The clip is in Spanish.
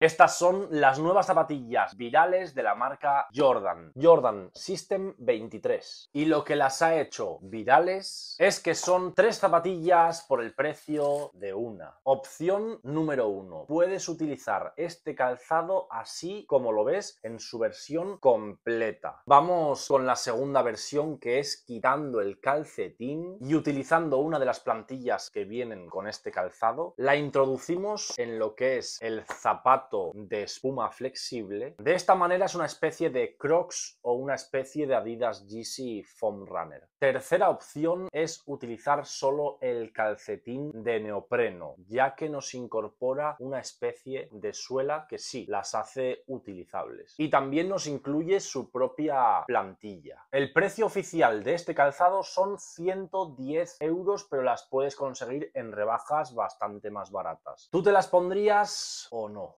Estas son las nuevas zapatillas virales de la marca Jordan, Jordan System 23. Y lo que las ha hecho virales es que son tres zapatillas por el precio de una. Opción número uno, puedes utilizar este calzado así como lo ves en su versión completa. Vamos con la segunda versión que es quitando el calcetín y utilizando una de las plantillas que vienen con este calzado, la introducimos en lo que es el zapato de espuma flexible. De esta manera es una especie de Crocs o una especie de Adidas Yeezy Foam Runner. Tercera opción es utilizar solo el calcetín de neopreno, ya que nos incorpora una especie de suela que sí, las hace utilizables. Y también nos incluye su propia plantilla. El precio oficial de este calzado son 110 euros, pero las puedes conseguir en rebajas bastante más baratas. ¿Tú te las pondrías o no?